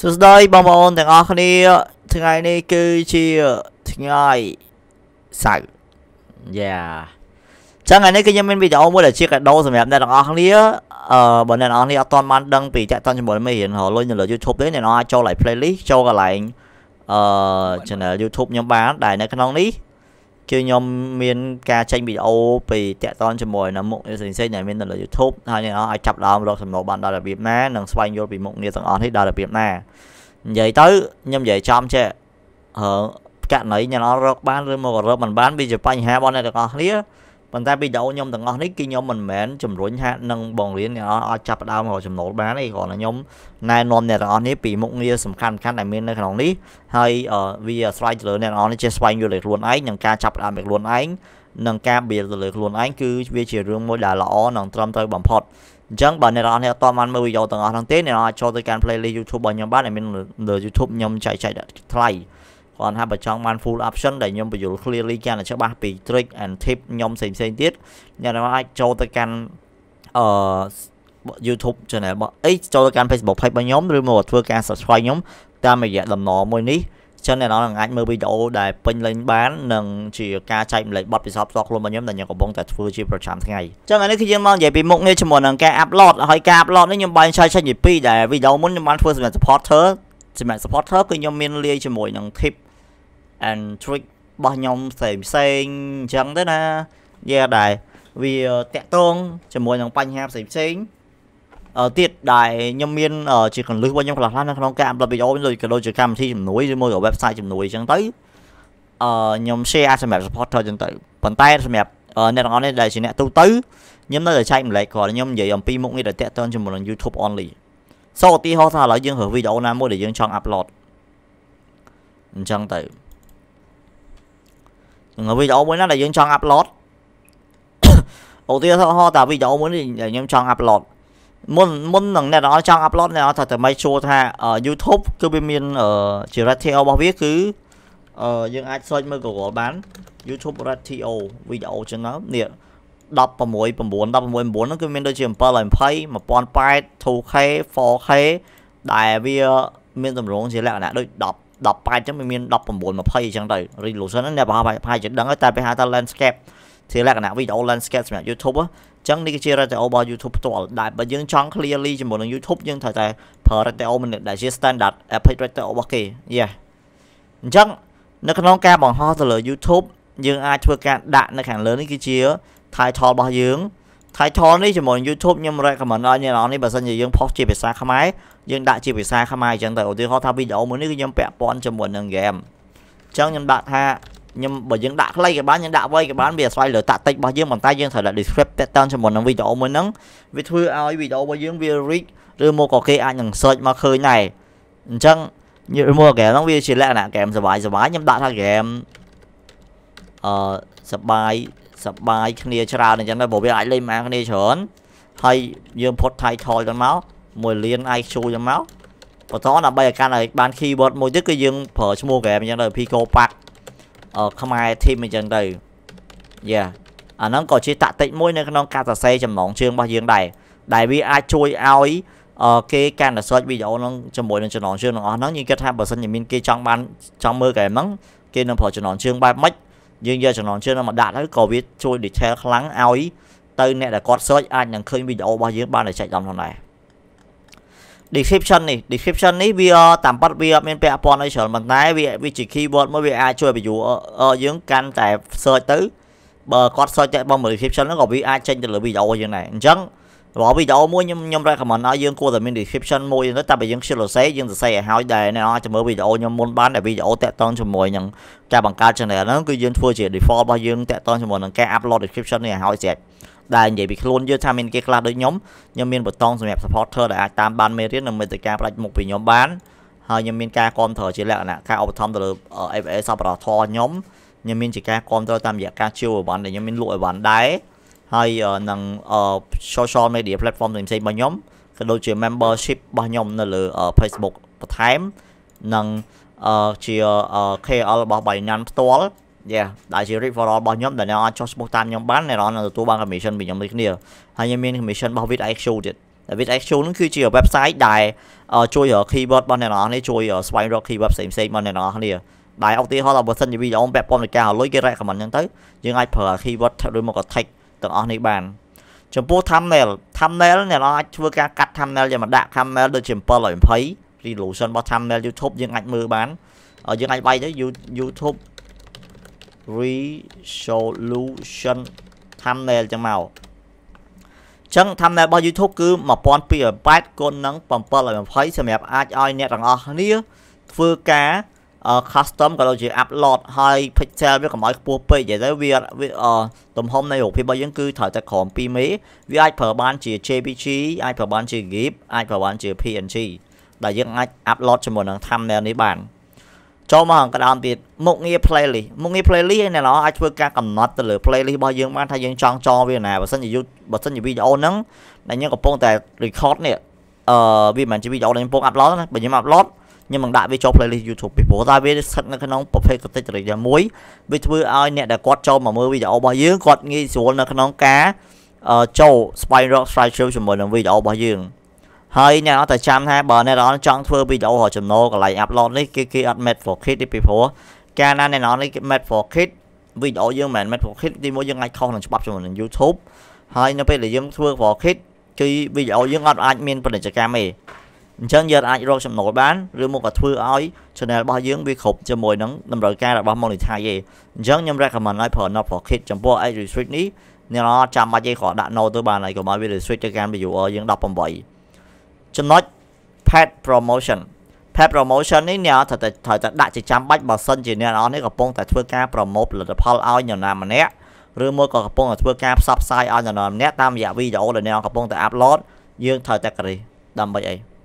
សួស្តីបងប្អូនទាំងអស់គ្នា ថ្ងៃនេះគឺជាថ្ងៃសៅរ៍យ៉ាចឹងថ្ងៃនេះគឺខ្ញុំមានវីដេអូមួយដែលជាកាដូសម្រាប់អ្នកទាំងអស់គ្នាអឺបើអ្នកទាំងអស់គ្នាអត់ទាន់បានដឹងពីតាក់ទងជាមួយមេរៀនរលុយនៅលើ YouTube ទេអ្នកទាំងអស់អាចចូល like playlist ចូលកន្លែងអឺ channel YouTube ខ្ញុំបានដែលនៅក្នុងនេះគឺខ្ញុំមានការចេញវីដេអូពីតាក់ទងជាមួយនឹងមុខងារផ្សេងៗដែលមាននៅលើ YouTube ហើយអ្នកអាចចាប់ដើមរកសំណួរបានដល់របៀបណានិងស្វែងយល់ពីមុខងារទាំងអស់នេះដល់របៀបណានិយាយទៅខ្ញុំនិយាយចំចេះអឺករណីអ្នករកបានឬមករកមិនបានវាជាបញ្ហារបស់អ្នកទាំងអស់គ្នាប៉ុន្តែវីដេអូខ្ញុំទាំងអស់នេះគឺខ្ញុំមិនមែនជំរុញហាក់នឹងបង្រៀនអ្នកអស់ចាប់ផ្ដើមរកចំណូលបានទេគ្រាន់តែខ្ញុំណែនាំអ្នកទាំងអស់នេះពីមុខងារសំខាន់ៗដែលមាននៅក្នុងនេះហើយវាអាស្រ័យទៅលើអ្នកទាំងអស់នេះចេះស្វែងយល់លើខ្លួនឯងនិងការចាប់ផ្ដើមពីខ្លួនឯងនិងការ build ទៅលើខ្លួនឯងគឺវាជារឿងមួយដែលល្អនិងត្រឹមត្រូវបំផុតអញ្ចឹងបើអ្នកនរអស់នេះអត់តបានមើលវីដេអូទាំងអស់ហ្នឹងទេអ្នកនរអាចចូលទៅកាន់ playlist YouTube របស់ខ្ញុំបានដែលមានលើ YouTube ខ្ញុំចែកចែកថ្លៃគាត់ថាបើចង់បាន full option ដែលខ្ញុំបញ្យល់ clearly កាន់តែច្បាស់ពី trick and tip ខ្ញុំផ្សេងផ្សេងទៀតអ្នកណាអាចចូលទៅកាន់អឺ YouTube channel របស់អីចូលទៅកាន់ Facebook page របស់ខ្ញុំឬមកធ្វើការ subscribe ខ្ញុំតាមរយៈដំណរមួយនេះចឹងអ្នកនរនឹងអាចមើលវីដេអូដែលពេញលេញបាននិងជាការចែកម្លេចបទពិសោធន៍ផ្ទាល់ខ្លួនរបស់ខ្ញុំដែលខ្ញុំកំពុងតែធ្វើជាប្រចាំថ្ងៃចឹងឥឡូវគឺយើងមកនិយាយពីមុខងារជាមួយនឹងការ upload ហើយការ upload នេះខ្ញុំបែងចែកចេញជាពីរដែលវីដេអូមុនខ្ញុំបានធ្វើសម្រាប់ supporter សម្រាប់ supporter គឺខ្ញុំមានលាយជាមួយនឹង tip and trick របស់ខ្ញុំផ្សេងផ្សេងអញ្ចឹងទៅណាយ៉ាដែរវាតាក់ទងជាមួយនឹងបញ្ហាផ្សេងផ្សេងអឺទៀតដែលខ្ញុំមានជាកលឹះរបស់ខ្ញុំខ្លះខ្លះនៅក្នុងការអាប់ឡូតវីដេអូដូចក៏ដូចជាកម្មវិធីជំនួយឬមួយក៏ website ជំនួយអញ្ចឹងទៅអឺខ្ញុំ share សម្រាប់ supporter អញ្ចឹងទៅប៉ុន្តែសម្រាប់អ្នកទាំងអស់នេះដែលជាអ្នកទូទៅខ្ញុំនៅតែចែកម្លែកគាត់ខ្ញុំនិយាយអំពីមុខងារដែលតាក់ទងជាមួយនឹង YouTube only សូឧទាហរណ៍ថាឥឡូវយើងរើសវីដេអូណាមួយដែលយើងចង់អាប់ឡូតអញ្ចឹងទៅវីដេអូមួយណាដែលយើងចង់អាប់ឡូតអូទាហោតាវីដេអូមួយនេះដែលខ្ញុំចង់អាប់ឡូតមុនមុននឹងអ្នកនរចង់អាប់ឡូតអ្នកនរថាតែមិនជួថា YouTube គឺវាមានជា ratio របស់វាគឺយើងអាច search មើល Google បាន YouTube ratio video channel នេះ16 9 16 9នោះគឺមានដូចជា720 1080 2K 4K ដែលវាមានតម្រងជាលក្ខណៈដូច10 10ប៉ែនអញ្ចឹងវាមាន19 20អញ្ចឹងទៅ resolution ហ្នឹងអ្នកបើប្រហែលជាដឹងហើយតែពេលហៅថា landscape ជាលក្ខណៈវីដេអូ landscape សម្រាប់ YouTube អញ្ចឹងនេះគឺជា radio របស់ YouTube ផ្ទាល់ដែលបើយើងចង់ clearly ជាមួយនឹង YouTube យើងត្រូវតែប្រើ radio មួយដែលជា standard epic radio របស់គេ yeah អញ្ចឹង នៅក្នុងការបង្ហោះទៅលើ YouTube យើងអាចធ្វើការដាក់នៅខាង លើនេះគឺជា title របស់យើង title នេះជាមួយ YouTube ខ្ញុំ recommend ឲ្យអ្នកនរនេះបើសិនជាយើងផុសជាភាសាខ្មែរយើងដាក់ជាភាសាខ្មែរអញ្ចឹងទៅឧទាហរណ៍ថាវីដេអូមួយនេះគឺខ្ញុំពាក់ព័ន្ធជាមួយនឹង game អញ្ចឹងខ្ញុំដាក់ថាខ្ញុំបើយើងដាក់ខ្លីក៏បានយើងដាក់វ័យក៏បានវាអាស្រ័យលើតាក់តិចរបស់យើងប៉ុន្តែយើងត្រូវដាក់ description តាក់ទងជាមួយនឹងវីដេអូមួយហ្នឹងវាធ្វើឲ្យវីដេអូរបស់យើងវា reach ឬមកក៏គេអាចនឹង search មកឃើញដែរអញ្ចឹងមួយ game ហ្នឹងវាជាលក្ខណៈ game សុបាយសុបាយខ្ញុំដាក់ថា game អឺសុបាយសបាយគ្នាច្រើនអញ្ចឹងដែរព្រោះវាអាចលេងម៉ាគ្នាច្រើនហើយយើងផុត title ទៅមកមួយលាន IQ ទៅមកបន្តដើម្បីឲ្យកាន់ឲ្យបាន keyword មួយទៀតគឺយើងប្រើឈ្មោះ game អញ្ចឹងទៅ Pico Park អឺខ្មែរ team អញ្ចឹងទៅ Yeah អាហ្នឹងក៏ជាតាក់តិចមួយនៅក្នុងការសរសេរចំណងជើងរបស់យើងដែរដែលវាអាចជួយឲ្យគេកាន់តែ search វីដេអូហ្នឹងជាមួយនឹងចំណងជើងទាំងអស់ហ្នឹងយើងគិតថាបើសិនជាមានគេចង់បានចង់មើល game ហ្នឹងគេនឹងប្រើចំណងជើងបែបម៉េចយើងយកចំណងជើងមកដាក់ទៅក៏វាជួយ detail ខ្លាំងឲ្យទៅអ្នកដែលគាត់ search អាចនឹងឃើញវីដេអូរបស់យើងបានតែចែកដំផងដែរ description នេះ description នេះវាតាមប៉ាត់វាអត់មានពាក់ព័ន្ធអីច្រើនប៉ុន្តែវាវាជា keyword មួយវាអាចជួយបញ្យល់យើងកាន់តែ search ទៅបើគាត់ search តែបង description ហ្នឹងក៏វាអាចចេញទៅលើវីដេអូយើងដែរអញ្ចឹងរាល់វីដេអូមួយខ្ញុំខ្ញុំ recommend ឲ្យយើងគួរតែមាន description មួយទៅតែបើយើងខ្ជិលសរសេរយើងសរសេរឲ្យហើយដែរអ្នកនរចាំមើលវីដេអូខ្ញុំមុនបានតែវីដេអូតាក់ទងជាមួយនឹងការបង្កើត channel ហ្នឹងគឺយើងធ្វើជា default របស់យើងតាក់ទងជាមួយនឹងការ upload description នេះឲ្យហើយស្រេចដែលនិយាយពីខ្លួនយើងថាមានគេខ្លះដូចខ្ញុំខ្ញុំមានប៊ូតុងសម្រាប់ supporter ដែលអាចតាមបានមេរៀននិងមេតិការផ្ដាច់មុខពីខ្ញុំបានហើយខ្ញុំមានការគ្រប់គ្រងជាលក្ខណៈការឧបត្ថម្ភទៅលើ FA សប្បុរសធម៌ខ្ញុំខ្ញុំមានជាការគ្រប់គ្រងតាមរយៈការជួលអីវ៉ាន់ដែលខ្ញុំមានលក់អីវ៉ាន់ដែរហើយនឹង social media platform ផ្សេងៗរបស់ខ្ញុំក៏ដូចជា membership របស់ខ្ញុំនៅលើ Facebook បន្ថែមនិងជា KL របស់ Binance ផ្ទាល់ yeah ដែលជា referral របស់ខ្ញុំដែលអ្នកអាចចុះឈ្មោះតាមខ្ញុំបានអ្នកនឹងទទួលបាន commission ពីខ្ញុំដូចគ្នាហើយខ្ញុំមាន commission របស់ VidIQ ទៀតដែល VidIQ នឹងគឺជា website ដែលជួយ keyword របស់អ្នកនរនេះជួយស្វែងរក keyword ផ្សេងៗរបស់អ្នកនរគ្នាដែលឧទាហរណ៍ថាបើសិនជាវីដេអូពាក់ព័ន្ធនឹងការឲ្យលុយគេ recommend អញ្ចឹងទៅយើងអាចប្រើ keyword ឬមក tag ទាំងអស់នេះបាន ចំពោះ thumbnail thumbnail អ្នកអាចធ្វើការកាត់ thumbnail យកមកដាក់ thumbnail ដូចជា720 resolution របស់ thumbnail YouTube យើងអាចមើលបានយើងអាចវាយទៅ YouTube resolution thumbnail ចឹងមកចឹង thumbnail របស់ YouTube គឺ1280គុណនឹង720សម្រាប់អាចឲ្យអ្នកទាំងអស់គ្នាធ្វើការ custom ក៏ដូចជា upload ហើយ pixel វាកុំឲ្យខ្ពស់ពេកនិយាយទៅវាទំហំនៃរូបភាពរបស់យើងគឺត្រូវតែក្រោម2មេវាអាចប្រើបានជា JPG អាចប្រើបានជា GIF អាចប្រើបាន ជា PNG ដែលយើងអាច upload ជាមួយនឹង thumbnail នេះបានចូលមកកណ្ដាលទៀតមុខងារ playlist មុខងារ playlist ឯអ្នកល្អអាចធ្វើការកំណត់ទៅលើ playlist របស់យើងបានថាយើងចង់ចងវាណាបើសិនជាយូបើសិនជាវីដេអូហ្នឹងដែលយើងកំពុងតែ record នេះអឺវាមិនមែនជាវីដេអូដែលយើងកំពុង upload ណាបើយើង upload ខ្ញុំនឹងដាក់វាចូល playlist YouTube ពីព្រោះថាវាស្ថិតនៅក្នុងប្រភេទកតិចរិយាមួយវាធ្វើឲ្យអ្នកដែលគាត់ចូលមកមើលវីដេអូរបស់យើងគាត់ងាយស្រួលនៅក្នុងការចូល Spine Rock Strike Show ជាមួយនឹងវីដេអូរបស់យើងហើយអ្នកអត់តែចាំថាបើអ្នកនរចង់ធ្វើវីដេអូរចំណូលកន្លែង upload នេះគឺគេអត់ made for kid ទេពីព្រោះកាលណាអ្នកនរនេះ made for kid វីដេអូយើងមិនមែន made for kid ទីមួយយើងអាចខុសនឹងច្បាប់ជាមួយនឹង YouTube ហើយនៅពេលដែលយើងធ្វើ for kid គឺវីដេអូយើងអត់អាចមានពាណិជ្ជកម្មទេអញ្ចឹងយើងអាចរកចំណូលបានឬមកក៏ធ្វើឲ្យ channel របស់យើងវាគ្រប់ជាមួយនឹងតម្រូវការរបស់ monetize ឯងអញ្ចឹងខ្ញុំ recommend ឲ្យប្រើ not for kid ចំពោះ edge restrict នេះអ្នកចាំបាច់ឯងក៏ដាក់ no ទៅបានហើយកុំឲ្យវា restrict ទៅកាន់ viewer យើង18ចំណុច pet promotion pet promotion នេះអ្នកត្រូវតែត្រូវតែដាក់ជាចាំបាច់បើសិនជាអ្នកនរនេះកំពុងតែធ្វើការ promote ផលិតផលឲ្យនរណាម្នាក់ឬមួយក៏កំពុងតែធ្វើការផ្សព្វផ្សាយឲ្យនរណាម្នាក់តាមរយៈវីដេអូដែលអ្នកកំពុងតែ upload យើងត្រូវតែករិះដើម្បីអី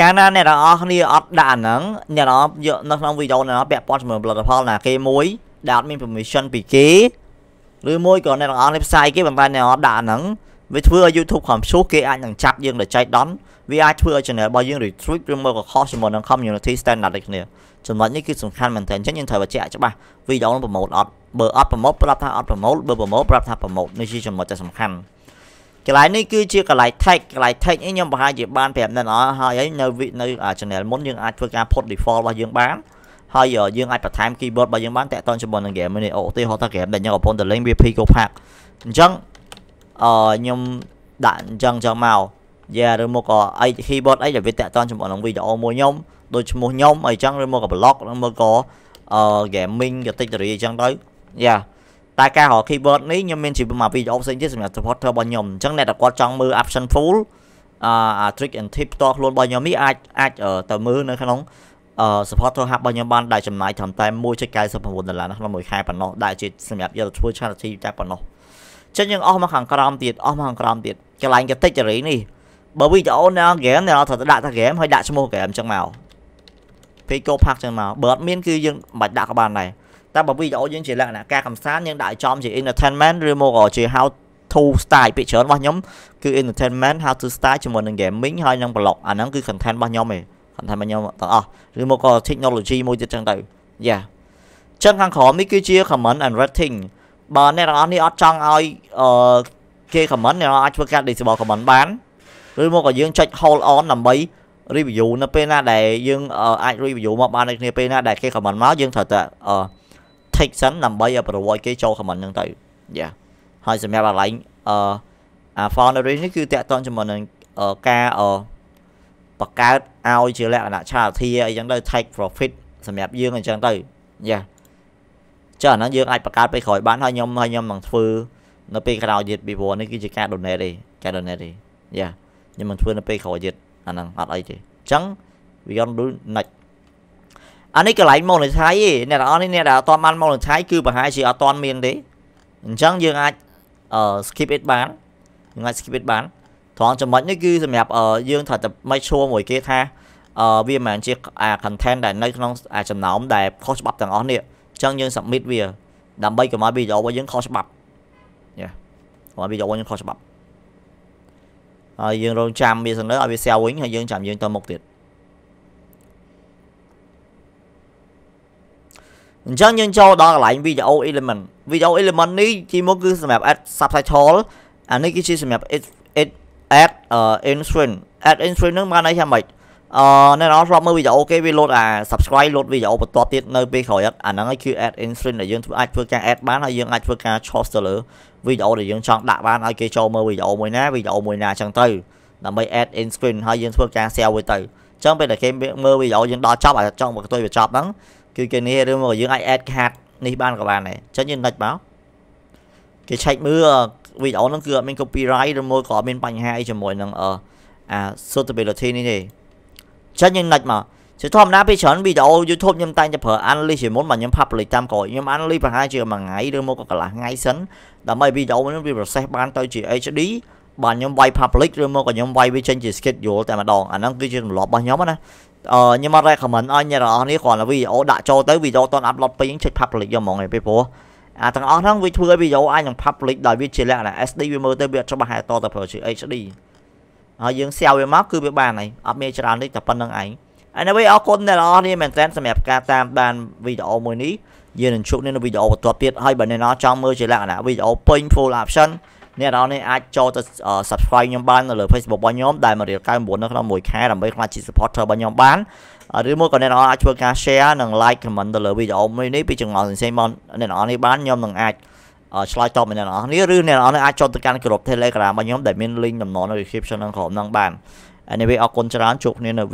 កាលណាអ្នកទាំងអស់គ្នាអត់ដាក់អាហ្នឹងអ្នកទាំងអស់យកនៅក្នុងវីដេអូអ្នកទាំងអស់ពាក់ព័ន្ធជាមួយផលិតផលណាគេមួយដែលអត់មាន permission ពីគេឬមួយក៏អ្នកទាំងអស់នេះផ្សាយគេមិនបានអ្នកអត់ដាក់អាហ្នឹងវាធ្វើឲ្យ YouTube ខំឈូសគេអាចនឹងចាប់យើងដល់ចៃដន្យវាអាចធ្វើឲ្យ channel របស់យើង retreat ឬមកក៏ខុសជាមួយនឹង community standard ដូចគ្នាចំណុចនេះគឺសំខាន់មែនទែនអញ្ចឹងយើងត្រូវបញ្ជាក់ច្បាស់វីដេអូនឹងប្រម៉ូទអត់បើអត់ប្រម៉ូទប្រាប់ថាអត់ប្រម៉ូទបើប្រម៉ូទប្រាប់ថាប្រម៉ូទនេះជាចំណុចដែលសំខាន់កន្លែងនេះគឺជាកន្លែង tag កន្លែង tag នេះខ្ញុំបង្ហាញជាបានប្រាប់អ្នកនរហើយហើយនៅនៅ channel មុនយើងអាចធ្វើការ port default របស់យើងបានហើយយើងអាចបន្ថែម keyboard របស់យើងបានតាក់ទងជាមួយនឹង game នេះអូទេហោះថា game ដែលខ្ញុំកំពុងតែលេងវា Pico Park អញ្ចឹងអឺខ្ញុំដាក់អញ្ចឹងចុះមកយ៉ាឬមកក៏អី keyboard អីដែលវាតាក់ទងជាមួយនឹងវីដេអូមួយខ្ញុំដូចឈ្មោះខ្ញុំអីចឹងឬមកក៏ blog ឬមកក៏អឺ gaming category អញ្ចឹងទៅយ៉ាតែការរក keyword នេះខ្ញុំមានជាមួយវីដេអូផ្សេងទៀតសម្រាប់ supporter របស់ខ្ញុំអញ្ចឹងអ្នកដែលគាត់ចង់មើល option full អា trick and tip ផ្ទាល់ខ្លួនរបស់ខ្ញុំនេះអាចអាចទៅមើលនៅក្នុង supporter hub របស់ខ្ញុំបានដែលចំណាយត្រឹមតែ1.99ដុល្លារក្នុងមួយខែប៉ុណ្ណោះដែលជាសម្រាប់យកទៅធ្វើ charity តែប៉ុណ្ណោះចឹងយើងអស់មកខាងក្រោមទៀតអស់មកខាងក្រោមទៀតកន្លែង category នេះបើវីដេអូនៅ game នៅត្រូវដាក់តែ game ហើយដាក់ឈ្មោះ game ចឹងមកពេលកោផាក់ចឹងមកបើអត់មានគឺយើងមិនបាច់ដាក់ក៏បានដែរតែបើវីដេអូយើងជាលក្ខណៈការកម្សាន្តយើងដាក់ឲ្យចំជា entertainment ឬមកជា how to style ពាក្យច្រើនរបស់ខ្ញុំគឺ entertainment how to style ជាមួយនឹង gaming ហើយនឹង blog អាហ្នឹងគឺ content របស់ខ្ញុំឯង content របស់ខ្ញុំទាំងអស់ឬមកក៏ technology មួយទៀតចឹងទៅយ៉ាចឹងខាងក្រោមនេះគឺជា comment and rating បើអ្នកទាំងអស់នេះអត់ចង់ឲ្យគេ comment អ្នកអាចធ្វើការ disable comment បានឬមកក៏យើងចុច hold on ដើម្បី review នៅពេលណាដែលយើងអាច review មកបាននៅគ្នាពេលណាដែលគេ comment មកយើងត្រូវតែអឺ take សិនដើម្បីឲ្យប្រវត្តិគេចូល comment ហ្នឹងទៅយ៉ាហើយសម្រាប់អាឡែងអឺអា foundry នេះគឺតាក់ទងជាមួយនឹងការអឺបង្កើតឲ្យជាលក្ខណៈ charity អីចឹងទៅ take profit សម្រាប់យើងអញ្ចឹងទៅយ៉ាចុះអាហ្នឹងយើងអាចបង្កើតទៅក្រោយបានហើយខ្ញុំហើយខ្ញុំនឹងធ្វើនៅពេលក្រោយទៀតពីព្រោះនេះគឺជាការ donate ទេការ donate ទេយ៉ាខ្ញុំនឹងធ្វើនៅពេលក្រោយទៀតអាហ្នឹងអត់អីទេអញ្ចឹង we gonna do next អានេះកន្លែង monetize ឯអ្នកទាំងអស់នេះអ្នកដែលអត់ទាន់បាន monetize គឺប្រហែលជាអត់ទាន់មានទេអញ្ចឹងយើងអាច skip it បានយើងអាច skip it បានត្រង់ចំណុចនេះគឺសម្រាប់យើងត្រូវតែ make sure មួយគេថាវាមិនមែនជា content ដែលនៅក្នុងចំណោមដែលខុសច្បាប់ទាំងអស់នេះអញ្ចឹងយើង submit វាដើម្បីកុំឲ្យវីដេអូរបស់យើងខុសច្បាប់យ៉ាកុំឲ្យវីដេអូរបស់យើងខុសច្បាប់ហើយយើងរងចាំវាសិនទៅឲ្យវា share វិញហើយយើងចាំយើងទៅមុខទៀតអញ្ចឹងយើងចូលដល់កន្លែង video element video element នេះទីមុខគឺសម្រាប់ add subtitle អានេះគឺជាសម្រាប់ add instrument add instrument នឹងបានន័យថាម៉េចអឺអ្នកនរធ្លាប់មើលវីដេអូគេវា load អា subscribe load វីដេអូបន្ទាប់ទៀតនៅពេលក្រោយអាហ្នឹងគឺ add instrument ដែលយើងអាចធ្វើការ add បានហើយយើងអាចធ្វើការ choose ទៅលើវីដេអូដែលយើងចង់ដាក់បានឲ្យគេចូលមើលវីដេអូមួយណាវីដេអូមួយណាអញ្ចឹងទៅដើម្បី add instrument ហើយយើងធ្វើការ share វាទៅអញ្ចឹងពេលដែលគេមើលវីដេអូយើងដល់ចប់អាចចង់មកទុយវាចប់ហ្នឹងគឺគេនេះឬមកយើងអាច add card នេះបានក៏បានដែរចឹងយើងដាច់មកគេឆែកមើលវីដេអូហ្នឹងគឺអត់មាន copyright ឬមួយក៏អត់មានបញ្ហាអីជាមួយនឹងអា suitability នេះទេចឹងយើងដាច់មកជាធម្មតាពេលច្រើនវីដេអូ YouTube ខ្ញុំតែងតែប្រើ Unleash ជាមុនមកខ្ញុំ publish តាមក្រោយខ្ញុំ Unleash ប្រហែលជាមួយថ្ងៃឬមកក៏កន្លះថ្ងៃសិនដើម្បីវីដេអូហ្នឹងវា process បានទៅជា HD បាទខ្ញុំវាយ public ឬមកក៏ខ្ញុំវាយវាចេញជា schedule តែម្ដងអាហ្នឹងគឺជាទម្លាប់របស់ខ្ញុំណាខ្ញុំអត់ recommend ឲ្យអ្នកនរអស់នេះគ្រាន់តែវីដេអូដាក់ចូលទៅវីដេអូតន់ upload ពេញចុច public យកហ្មងឯងពេលព្រោះអាទាំងអស់ហ្នឹងវាធ្វើឲ្យវីដេអូអាចនឹង public ដោយវាជាលក្ខណៈ SD វាមើលទៅវាអត់ច្បាស់ហើយតទៅប្រើជា HD ហើយយើងសាវវាមកគឺវាបានហើយអត់មានច្រើនទេតែប៉ុណ្្នឹងឯង Anyway អរគុណអ្នកនរអស់នេះមែនទែនសម្រាប់ការតាមដានវីដេអូមួយនេះយើងនឹងជួបគ្នានៅវីដេអូបន្ទាប់ទៀតហើយបើអ្នកនរចង់មើលជាលក្ខណៈវីដេអូពេញ full option អ្នកនរនេះអាចចូលទៅ subscribe ខ្ញុំបាននៅលើ Facebook របស់ខ្ញុំដែលមករៀល99នៅក្នុងមួយខែដើម្បីខ្លាចជា supporter របស់ខ្ញុំបានឬមកក៏អ្នកនរអាចធ្វើការ share និង like comment ទៅលើវីដេអូមួយនេះពីចំណងផ្សេងៗមកអ្នកនរនេះបានខ្ញុំនឹងអាចឆ្លើយតបអ្នកនរនេះឬអ្នកនរនេះអាចចូលទៅកាន់ក្រុម Telegram របស់ខ្ញុំដែលមាន link តំណនៅ description ខាងក្រោមហ្នឹងបាន anyway អរគុណច្រើនជួបគ្នានៅ